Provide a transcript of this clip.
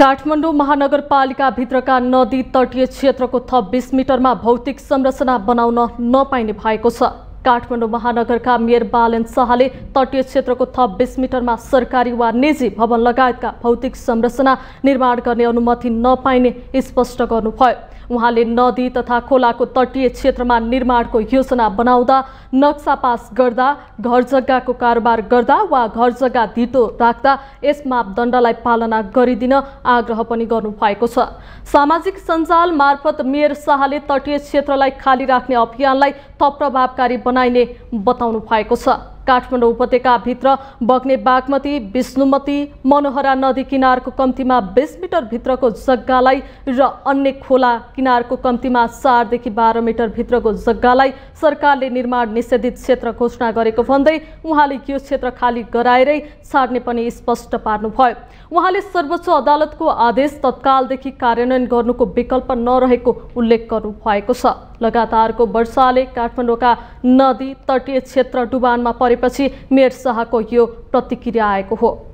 काठमाडौँ महानगरपालिकाभित्रका नदी तटीय क्षेत्रको थप बिस मिटरमा भौतिक संरचना बनाउन नपाइने भएको छ काठमाडौँ महानगरका मेयर बालन शाहले तटीय क्षेत्रको थप बिस मिटरमा सरकारी वा निजी भवन लगायतका भौतिक संरचना निर्माण गर्ने अनुमति नपाइने स्पष्ट गर्नुभयो उहाँले नदी तथा खोलाको तटीय क्षेत्रमा निर्माणको योजना बनाउँदा नक्सा पास गर्दा घर जग्गाको कारोबार गर्दा वा घर जग्गा धितो राख्दा यस मापदण्डलाई पालना गरिदिन आग्रह पनि गर्नुभएको छ सामाजिक सञ्जाल मार्फत मेयर शाहले तटीय क्षेत्रलाई खाली राख्ने अभियानलाई थप प्रभावकारी बनाइने बताउनु भएको छ काठमाडौँ उपत्यकाभित्र बग्ने बागमती विष्णुमती मनोहरा नदी किनारको कम्तीमा बिस मिटरभित्रको जग्गालाई र अन्य खोला किनारको कम्तीमा चारदेखि बाह्र मिटरभित्रको जग्गालाई सरकारले निर्माण निषेधित क्षेत्र घोषणा गरेको भन्दै उहाँले यो क्षेत्र खाली गराएरै छाड्ने पनि स्पष्ट पार्नुभयो उहाँले सर्वोच्च अदालतको आदेश तत्कालदेखि कार्यान्वयन गर्नुको विकल्प नरहेको उल्लेख गर्नु भएको छ लगातारको वर्षाले काठमाडौँका नदी तटीय क्षेत्र डुबानमा परेपछि मेयर शाहको यो प्रतिक्रिया आएको हो